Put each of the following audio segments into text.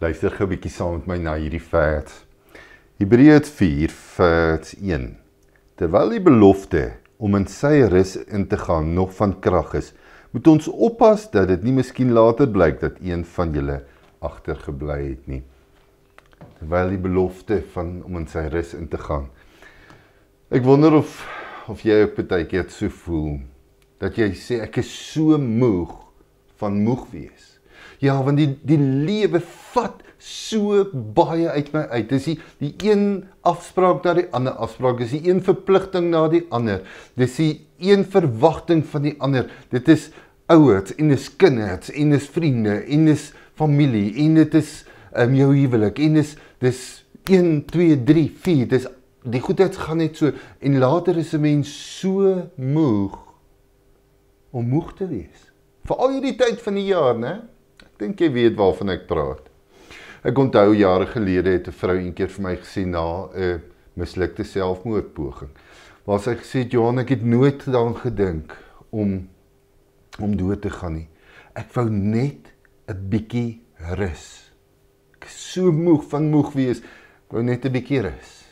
Luister gou 'n bietjie saam met my na hierdie vers. Hebreë 4 vers 1. Terwyl die belofte om in sy rus in te gaan nog van krag is, moet ons oppas dat dit nie miskien later blyk dat een van julle agtergebly het nie. Terwyl die belofte van om in sy rus in te gaan. Ek wonder of of jy ook baie keer so voel dat jy sê ek is so moeg van moeg wees. Ja, want die die lewe vat so baie uit my uit. Dis die, die een afspraak na die ander afspraak, dis die een verpligting na die ander. Dis die een verwagting van die ander. Dit is ouers en dis kinders en dis vriende en dis familie en dit is um, jou huwelik en dis dis 1 2 3 4. Dis die goedheid gaan net so en later is 'n mens so moeg om moeg te wees. Vir al hierdie tyd van die jaar, né? Ek dink jy weet waarvan ek praat. Ek onthou jare gelede het 'n vrou eendag vir my gesê na 'n uh, mislukte selfmoordpoging. Waar sy gesê het, "Johan, ek het nooit daaraan gedink om om dood te gaan nie. Ek wou net 'n bietjie rus. Ek is so moeg van moeg wees. Ek wou net 'n bietjie rus."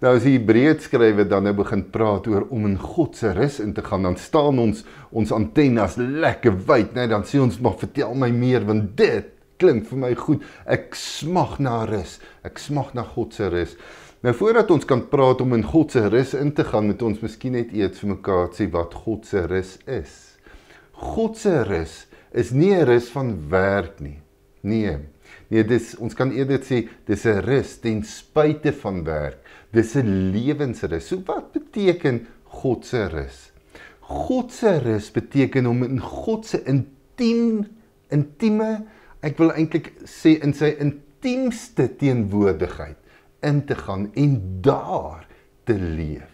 Nou as die Hebreërs skrywe dan nou begin praat oor om in God se rus in te gaan, dan staan ons ons antennes lekker wyd, né? Nee, dan sê ons, "Maar vertel my meer want dit klink vir my goed. Ek smag na rus. Ek smag na God se rus. Nou voordat ons kan praat om in God se rus in te gaan, moet ons miskien net eers vir mekaar sê wat God se rus is. God se rus is nie 'n rus van werk nie. Nee. Nee, dis ons kan eerder sê dis 'n rus ten spyte van werk. Dis 'n lewensrus. So wat beteken God se rus? God se rus beteken om in God se intiem intieme ek wil eintlik sê in sy intiemste teenwoordigheid in te gaan en daar te leef.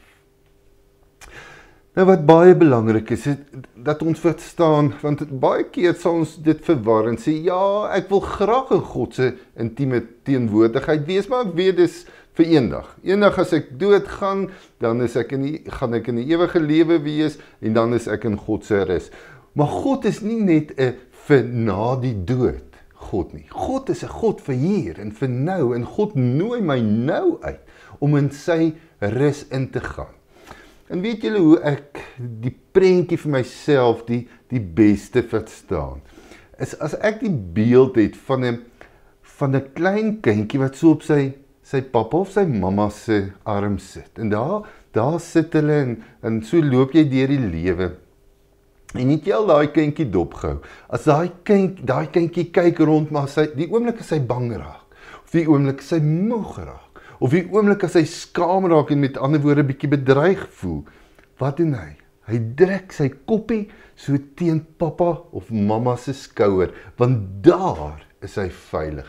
Nou wat baie belangrik is, is dat ons verstaan want baie keer sal ons dit verwar en sê ja, ek wil graag in God se intieme teenwoordigheid wees, maar ek weet dis vir eendag. Eendag as ek doodgaan, dan is ek in die gaan ek in die ewige lewe wees en dan is ek in God se rus. Maar God is nie net 'n vir na die dood God nie. God is 'n God vir hier en vir nou en God nooi my nou uit om in sy rus in te gaan. En weet julle hoe ek die prentjie vir myself die die beste verstaan? Is as ek die beeld het van 'n van 'n klein kindjie wat so op sy sy pappa of sy mamma se arm sit. En daar daar sit hulle en, en so loop jy deur die lewe En het jy al daai kindjie dopgehou? As daai kind, daai kindjie kyk rond maar sy die oomblik as hy bang raak, of die oomblik as hy moeg raak, of die oomblik as hy skaam raak en met ander woorde bietjie bedreig voel, wat doen hy? Hy druk sy koppie so teen pappa of mamma se skouer, want daar is hy veilig.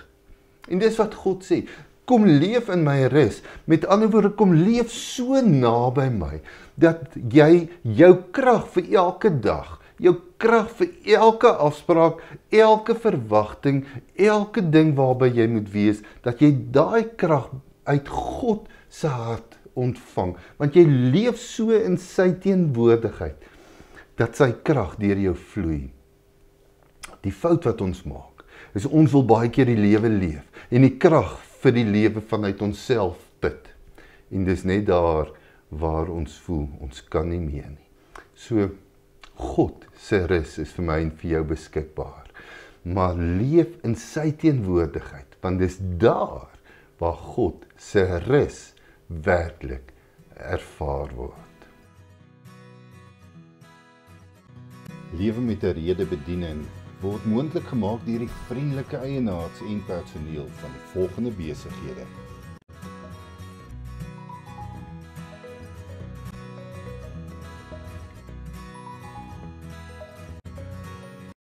En dis wat God sê, kom leef in my rus. Met ander woorde, kom leef so naby my dat jy jou krag vir elke dag jou krag vir elke afspraak, elke verwagting, elke ding waarby jy moet wees dat jy daai krag uit God se hart ontvang, want jy leef so in sy teenwoordigheid dat sy krag deur jou vloei. Die fout wat ons maak, is ons wil baie keer die lewe leef en die krag vir die lewe vanuit onsself put. En dis net daar waar ons voel ons kan nie meer nie. So God se rus is vir my en vir jou beskikbaar. Maar leef in sy teenwoordigheid, want dis daar waar God se rus werklik ervaar word. Lewe met 'n rede bediening word moontlik gemaak deur die vriendelike eienaars en personeel van die volgende besighede: